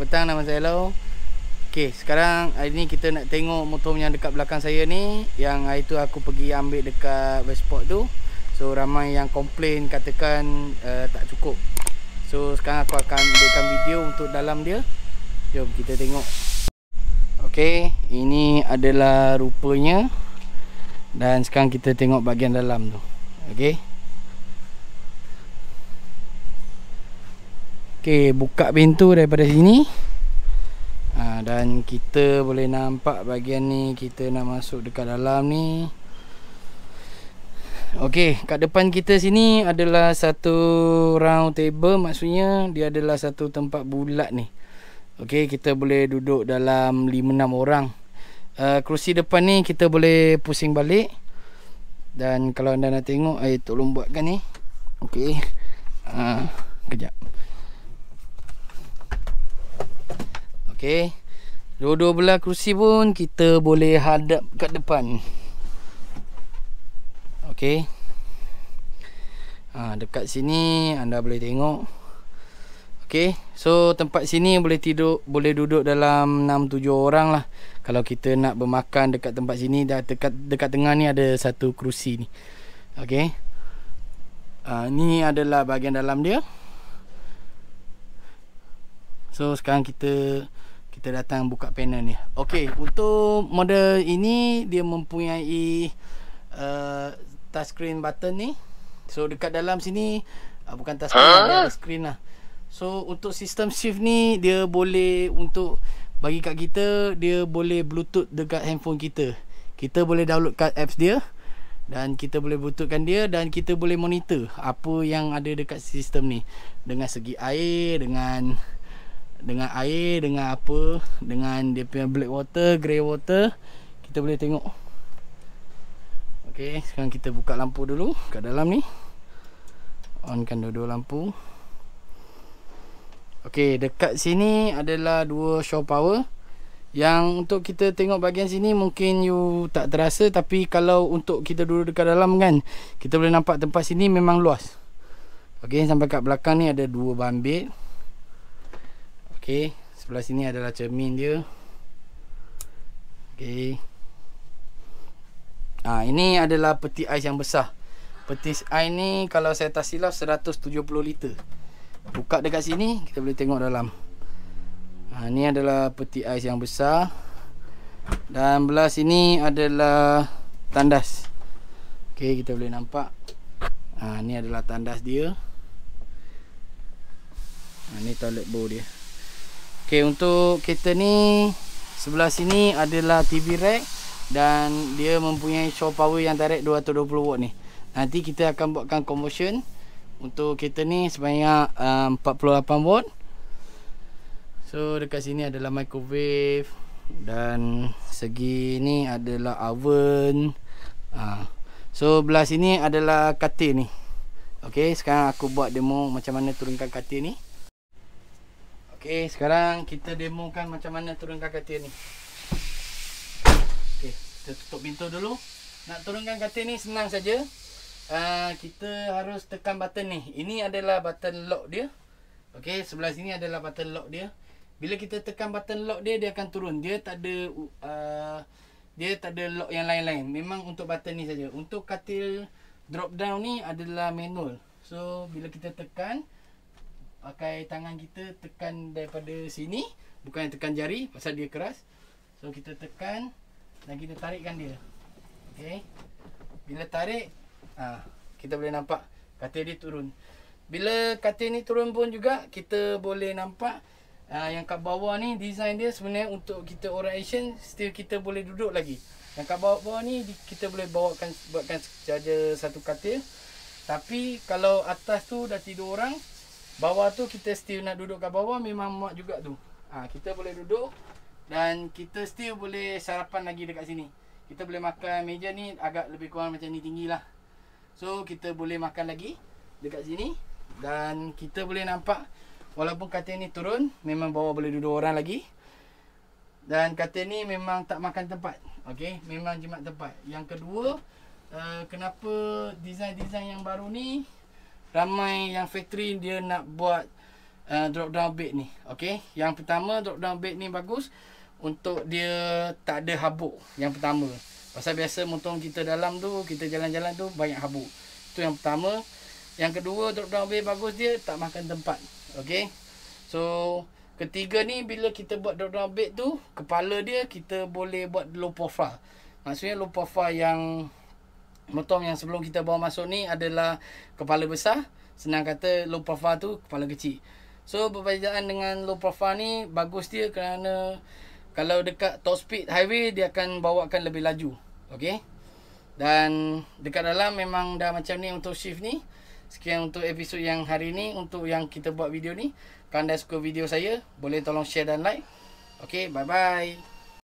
petang nama saya Low. Okey, sekarang hari ni kita nak tengok motor yang dekat belakang saya ni yang hari tu aku pergi ambil dekat Westport tu. So ramai yang komplain katakan uh, tak cukup. So sekarang aku akan ambilkan video untuk dalam dia. Jom kita tengok. Okey, ini adalah rupanya dan sekarang kita tengok bahagian dalam tu. Okey. Okey, buka pintu daripada sini. Ha, dan kita boleh nampak bagian ni kita nak masuk dekat dalam ni. Okey, kat depan kita sini adalah satu round table, maksudnya dia adalah satu tempat bulat ni. Okey, kita boleh duduk dalam 5-6 orang. Uh, kerusi depan ni kita boleh pusing balik. Dan kalau anda nak tengok, eh tolong buatkan ni. Okey. Ah, uh, kejap. Okey. Dua-dua belah kerusi pun kita boleh hadap ke depan. Okey. Ha, dekat sini anda boleh tengok. Okey. So tempat sini boleh tidur boleh duduk dalam 6-7 orang lah. Kalau kita nak bermakan dekat tempat sini dah dekat dekat tengah ni ada satu kerusi ni. Okey. Ha, ni adalah bahagian dalam dia. So sekarang kita kita datang buka panel ni. Okey, untuk model ini dia mempunyai uh, touch screen button ni. So dekat dalam sini uh, bukan touch screen, huh? ada screen lah. So untuk sistem shift ni dia boleh untuk bagi kat kita dia boleh bluetooth dekat handphone kita. Kita boleh download kat apps dia dan kita boleh butuhkan dia dan kita boleh monitor apa yang ada dekat sistem ni dengan segi air dengan dengan air dengan apa dengan dia punya black water grey water kita boleh tengok Okey, sekarang kita buka lampu dulu kat dalam ni onkan dua-dua lampu Okey, dekat sini adalah dua show power yang untuk kita tengok bagian sini mungkin you tak terasa tapi kalau untuk kita duduk dekat dalam kan kita boleh nampak tempat sini memang luas Okey, sampai kat belakang ni ada dua bahan bed Okey, sebelah sini adalah cermin dia. Okey. Ah, ha, ini adalah peti ais yang besar. Peti ais ni kalau saya tak silap 170 liter. Buka dekat sini, kita boleh tengok dalam. Ah, ha, ni adalah peti ais yang besar. Dan belah sini adalah tandas. Okey, kita boleh nampak. Ah, ha, ni adalah tandas dia. Ha, ni toilet bowl dia. Okey, untuk kereta ni sebelah sini adalah TV rack dan dia mempunyai shore power yang direct 220 watt ni. Nanti kita akan buatkan conversion untuk kereta ni sebanyak um, uh, 48 watt. So dekat sini adalah microwave dan segi ni adalah oven. Uh. So belah sini adalah katil ni. Okey, sekarang aku buat demo macam mana turunkan katil ni. Okey, sekarang kita demokan macam mana turunkan katil ni. Okey, kita tutup pintu dulu. Nak turunkan katil ni senang saja. Uh, kita harus tekan button ni. Ini adalah button lock dia. Okey, sebelah sini adalah button lock dia. Bila kita tekan button lock dia, dia akan turun. Dia tak ada uh, dia tak ada lock yang lain-lain. Memang untuk button ni saja. Untuk katil drop down ni adalah manual. So, bila kita tekan, pakai tangan kita tekan daripada sini bukan tekan jari pasal dia keras so kita tekan dan kita tarikkan dia okey bila tarik ah kita boleh nampak katil dia turun bila katil ni turun pun juga kita boleh nampak aa, ha, yang kat bawah ni design dia sebenarnya untuk kita orang Asian still kita boleh duduk lagi yang kat bawah-bawah ni kita boleh bawakan buatkan saja satu katil tapi kalau atas tu dah tidur orang bawah tu kita still nak duduk kat bawah memang muat juga tu. Ha, kita boleh duduk dan kita still boleh sarapan lagi dekat sini. Kita boleh makan meja ni agak lebih kurang macam ni tinggi lah. So kita boleh makan lagi dekat sini dan kita boleh nampak walaupun katil ni turun memang bawah boleh duduk orang lagi. Dan katil ni memang tak makan tempat. Okay, memang jimat tempat. Yang kedua, uh, kenapa desain-desain yang baru ni ramai yang factory dia nak buat uh, drop down bed ni. Okey, yang pertama drop down bed ni bagus untuk dia tak ada habuk. Yang pertama. Pasal biasa motor kita dalam tu, kita jalan-jalan tu banyak habuk. Tu yang pertama. Yang kedua drop down bed bagus dia tak makan tempat. Okey. So ketiga ni bila kita buat drop down bed tu, kepala dia kita boleh buat low profile. Maksudnya low profile yang Motong yang sebelum kita bawa masuk ni adalah kepala besar. Senang kata low profile tu kepala kecil. So perbezaan dengan low profile ni bagus dia kerana kalau dekat top speed highway dia akan bawakan lebih laju. okay? Dan dekat dalam memang dah macam ni untuk shift ni. Sekian untuk episod yang hari ni untuk yang kita buat video ni. Kalau anda suka video saya boleh tolong share dan like. Okay, bye bye.